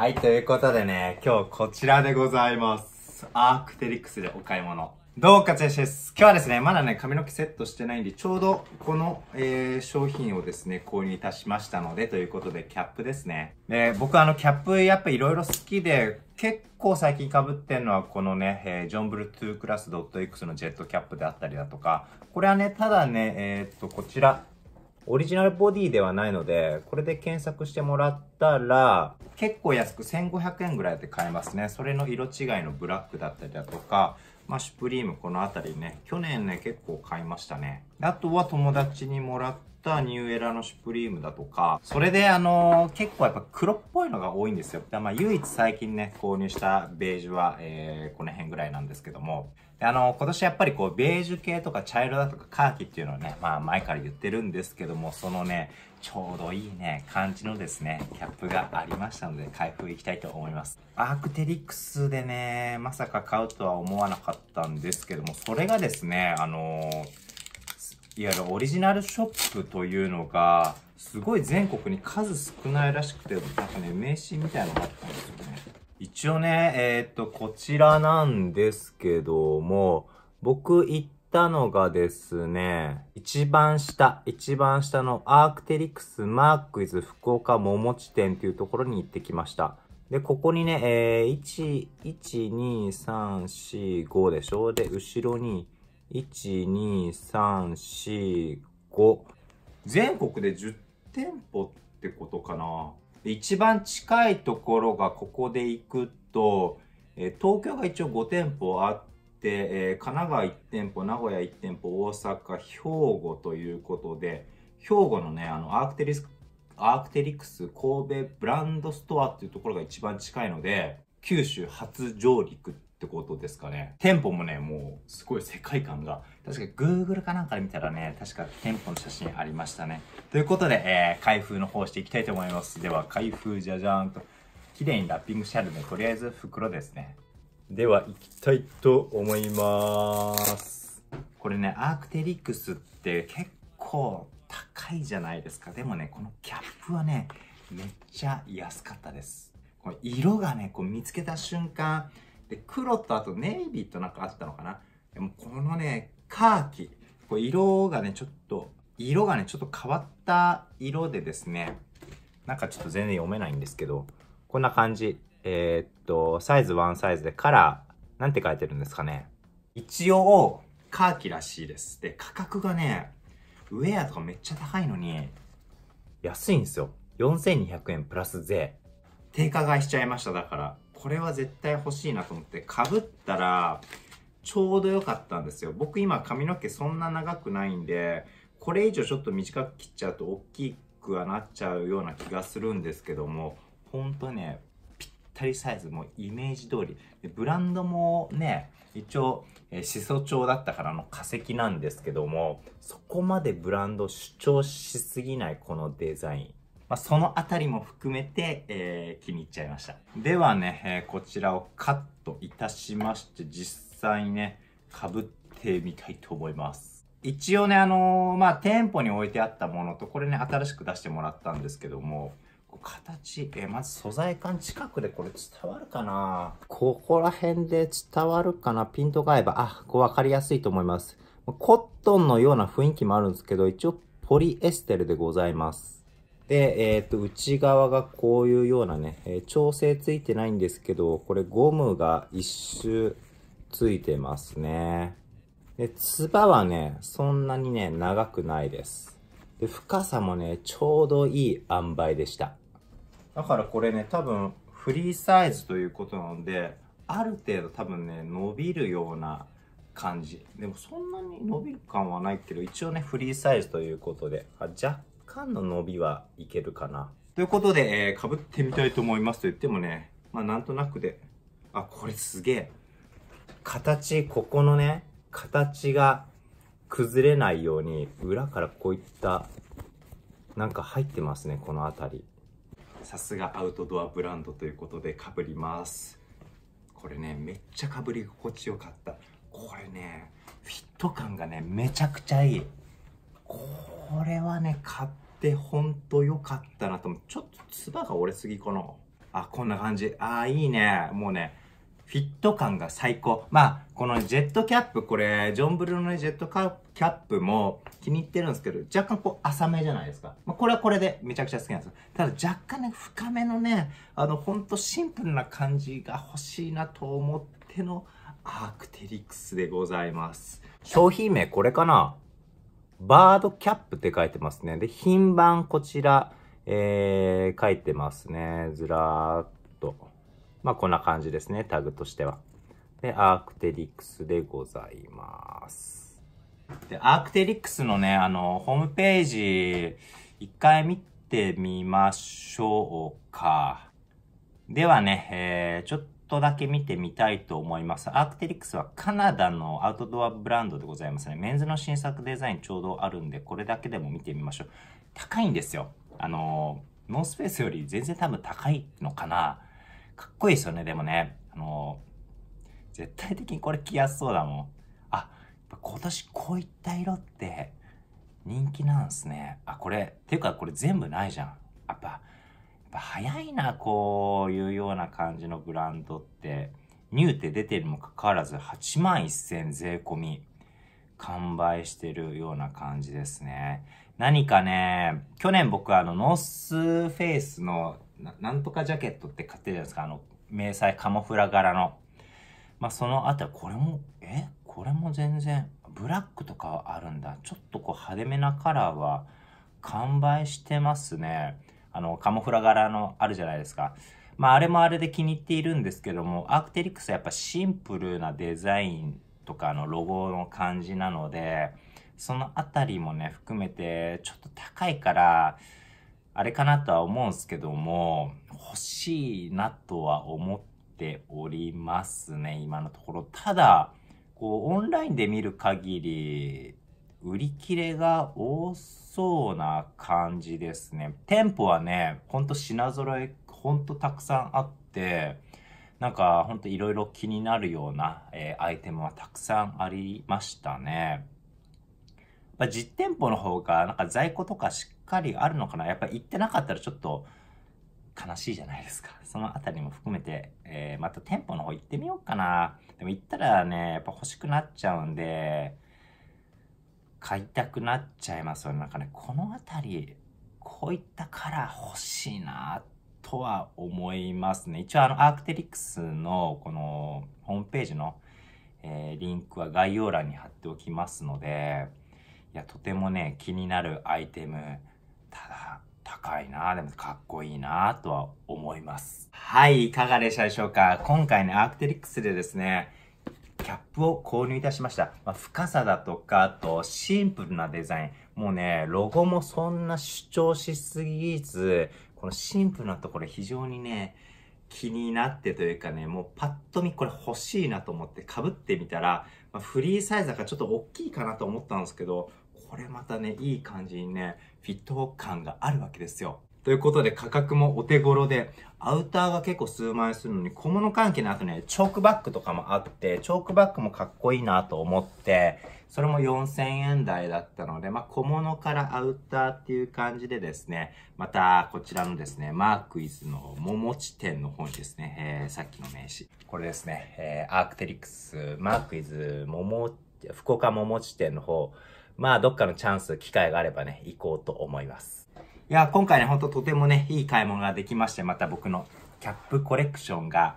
はい、ということでね、今日こちらでございます。アークテリックスでお買い物。どうかチェシです。今日はですね、まだね、髪の毛セットしてないんで、ちょうどこの、えー、商品をですね、購入いたしましたので、ということで、キャップですね。で、僕あの、キャップやっぱ色々好きで、結構最近被ってんのはこのね、えー、ジョンブル2クラス .x のジェットキャップであったりだとか、これはね、ただね、えー、っと、こちら、オリジナルボディではないので、これで検索してもらったら、結構安く1500円ぐらいで買えますね。それの色違いのブラックだったりだとか、まあ、シュプリームこの辺りね、去年ね、結構買いましたね。あとは友達にもらったニューエラのシュプリームだとか、それであのー、結構やっぱ黒っぽいのが多いんですよ。まあ唯一最近ね、購入したベージュは、えー、この辺ぐらいなんですけども、あの、今年やっぱりこう、ベージュ系とか茶色だとかカーキっていうのはね、まあ前から言ってるんですけども、そのね、ちょうどいいね、感じのですね、キャップがありましたので、開封いきたいと思います。アークテリクスでね、まさか買うとは思わなかったんですけども、それがですね、あのーいわゆるオリジナルショップというのが、すごい全国に数少ないらしくて、なんかね、名刺みたいなのがあったんですよね。一応ね、えー、っと、こちらなんですけども、僕行ったのがですね、一番下、一番下のアークテリクスマークイズ福岡桃地店というところに行ってきました。で、ここにね、えー、1、1、2、3、4、5でしょで、後ろに、1,2,3,4,5全国で10店舗ってことかな。一番近いところがここで行くと、え東京が一応5店舗あって、え神奈川1店舗、名古屋1店舗、大阪、兵庫ということで、兵庫のね、あの、アークテリス、アークテリクス神戸ブランドストアっていうところが一番近いので、九州初上陸っってことですかね。店舗もね、もうすごい世界観が、確か Google かなんかで見たらね、確か店舗の写真ありましたね。ということで、えー、開封の方していきたいと思います。では、開封じゃじゃーんと、綺麗にラッピングしてあるので、とりあえず袋ですね。では、いきたいと思いまーす。これね、アークテリクスって結構高いじゃないですか。でもね、このキャップはね、めっちゃ安かったです。この色がね、こう見つけた瞬間、で、黒とあとネイビーとなんかあったのかな。でもこのね、カーキ。こう色がね、ちょっと、色がね、ちょっと変わった色でですね、なんかちょっと全然読めないんですけど、こんな感じ。えー、っと、サイズ1サイズでカラー、なんて書いてるんですかね。一応、カーキらしいです。で、価格がね、ウェアとかめっちゃ高いのに、安いんですよ。4200円プラス税。定価買いしちゃいました、だから。これは絶対欲しいなと思って、かぶったら、ちょうど良かったんですよ。僕今髪の毛そんな長くないんで、これ以上ちょっと短く切っちゃうと大きくはなっちゃうような気がするんですけども、ほんとね、ぴったりサイズ、もイメージ通り。でブランドもね、一応、えー、シソ調だったからの化石なんですけども、そこまでブランド主張しすぎないこのデザイン。まあ、そのあたりも含めて、えー、気に入っちゃいました。ではね、えー、こちらをカットいたしまして、実際ね、被ってみたいと思います。一応ね、あのー、まあ、店舗に置いてあったものと、これね、新しく出してもらったんですけども、形、えー、まず素材感近くでこれ伝わるかなここら辺で伝わるかなピントが合えば、あ、こうわかりやすいと思います。コットンのような雰囲気もあるんですけど、一応ポリエステルでございます。で、えっ、と、内側がこういうようなね、えー、調整ついてないんですけど、これゴムが一周ついてますね。で、つばはね、そんなにね、長くないです。で、深さもね、ちょうどいい塩梅でした。だからこれね、多分、フリーサイズということなので、ある程度多分ね、伸びるような感じ。でもそんなに伸びる感はないけど、一応ね、フリーサイズということで、若間の伸びはいけるかな。ということで、えー、被ってみたいと思いますと言ってもね、まあなんとなくで、あ、これすげえ。形、ここのね、形が崩れないように、裏からこういった、なんか入ってますね、この辺り。さすがアウトドアブランドということで被ります。これね、めっちゃ被り心地よかった。これね、フィット感がね、めちゃくちゃいい。こうこれはね、買ってほんと良かったなと思う。ちょっとつばが折れすぎかな。あ、こんな感じ。あー、いいね。もうね、フィット感が最高。まあ、このジェットキャップ、これ、ジョンブルのね、ジェットキャップも気に入ってるんですけど、若干こう浅めじゃないですか。まあ、これはこれでめちゃくちゃ好きなんですただ若干ね、深めのね、あの、ほんとシンプルな感じが欲しいなと思ってのアークテリクスでございます。商品名これかなバードキャップって書いてますね。で、品番こちら、えー、書いてますね。ずらーっと。まあ、こんな感じですね。タグとしては。で、アークテリクスでございます。で、アークテリクスのね、あの、ホームページ、一回見てみましょうか。ではね、えー、ちょっととだけ見てみたいと思います。アークテリックスはカナダのアウトドアブランドでございますね。メンズの新作デザインちょうどあるんで、これだけでも見てみましょう。高いんですよ。あのノースペースより全然多分高いのかな。かっこいいですよね、でもね。あの絶対的にこれ着やすそうだもん。あ、今年こういった色って人気なんですね。あ、これ、ていうかこれ全部ないじゃん。やっぱ、ぱ早いな、こういうような感じのブランドって。ニューって出てるにもかかわらず、8万1000税込み、完売してるような感じですね。何かね、去年僕あの、ノースフェイスのな、なんとかジャケットって買ってるじゃないですか。あの、迷彩カモフラ柄の。まあ、そのあたり、これも、えこれも全然、ブラックとかはあるんだ。ちょっとこう派手めなカラーは完売してますね。あの、カモフラ柄のあるじゃないですか。まあ、あれもあれで気に入っているんですけども、アークテリクスはやっぱシンプルなデザインとかのロゴの感じなので、そのあたりもね、含めて、ちょっと高いから、あれかなとは思うんですけども、欲しいなとは思っておりますね、今のところ。ただ、こう、オンラインで見る限り、売り切れが多そうな感じですね。店舗はね、ほんと品揃え、ほんとたくさんあって、なんかほんといろいろ気になるような、えー、アイテムはたくさんありましたね。まあ、実店舗の方がなんか在庫とかしっかりあるのかなやっぱ行ってなかったらちょっと悲しいじゃないですか。そのあたりも含めて、えー、また店舗の方行ってみようかな。でも行ったらね、やっぱ欲しくなっちゃうんで、買いたくなっちゃいますよね。なんかね、この辺り、こういったカラー欲しいなとは思いますね。一応あの、アークテリクスのこのホームページの、えー、リンクは概要欄に貼っておきますので、いや、とてもね、気になるアイテム、ただ、高いなでもかっこいいなとは思います。はい、いかがでしたでしょうか今回ね、アークテリクスでですね、プを購入いたしました。まあ、深さだとか、あとシンプルなデザイン。もうね、ロゴもそんな主張しすぎず、このシンプルなところ非常にね、気になってというかね、もうパッと見これ欲しいなと思って被ってみたら、まあ、フリーサイズだからちょっと大きいかなと思ったんですけど、これまたね、いい感じにね、フィット感があるわけですよ。ということで価格もお手頃で、アウターが結構数万円するのに、小物関係の後ね、チョークバッグとかもあって、チョークバッグもかっこいいなと思って、それも4000円台だったので、まあ、小物からアウターっていう感じでですね、またこちらのですね、マークイズの桃地店の方にですね、えー、さっきの名刺。これですね、えー、アークテリクス、マークイズ、桃、福岡桃地店の方、まあ、どっかのチャンス、機会があればね、行こうと思います。いや、今回ね、ほんととてもね、いい買い物ができまして、また僕のキャップコレクションが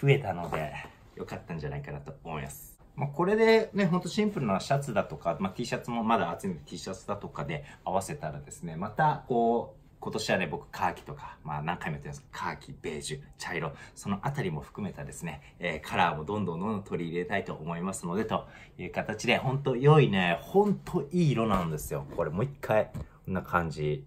増えたので、良かったんじゃないかなと思います。まあ、これでね、ほんとシンプルなシャツだとか、まあ、T シャツもまだ集めて T シャツだとかで合わせたらですね、またこう、今年はね、僕、カーキとか、まあ何回も言ってますカーキ、ベージュ、茶色、そのあたりも含めたですね、えー、カラーもどんどんどんどん取り入れたいと思いますので、という形で、ほんと良いね、ほんといい色なんですよ。これもう一回、こんな感じ。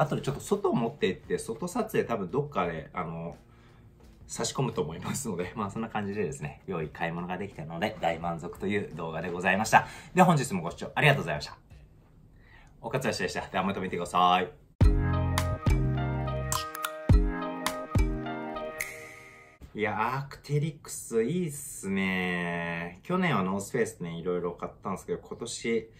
あとでちょっと外を持っていって、外撮影多分どっかで、あの、差し込むと思いますので、まあそんな感じでですね、良い買い物ができたので大満足という動画でございました。では本日もご視聴ありがとうございました。おかつやしでした。ではまた見てください。いや、アクテリクスいいっすね。去年はノースフェイスね、いろいろ買ったんですけど、今年、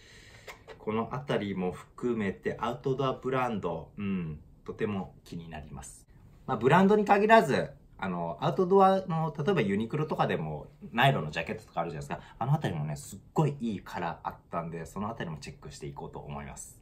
この辺りも含めてアウトドアブランド、うん、とても気になります。まあ、ブランドに限らず、あの、アウトドアの、例えばユニクロとかでも、ナイロンのジャケットとかあるじゃないですか。あの辺りもね、すっごいいいカラーあったんで、その辺りもチェックしていこうと思います。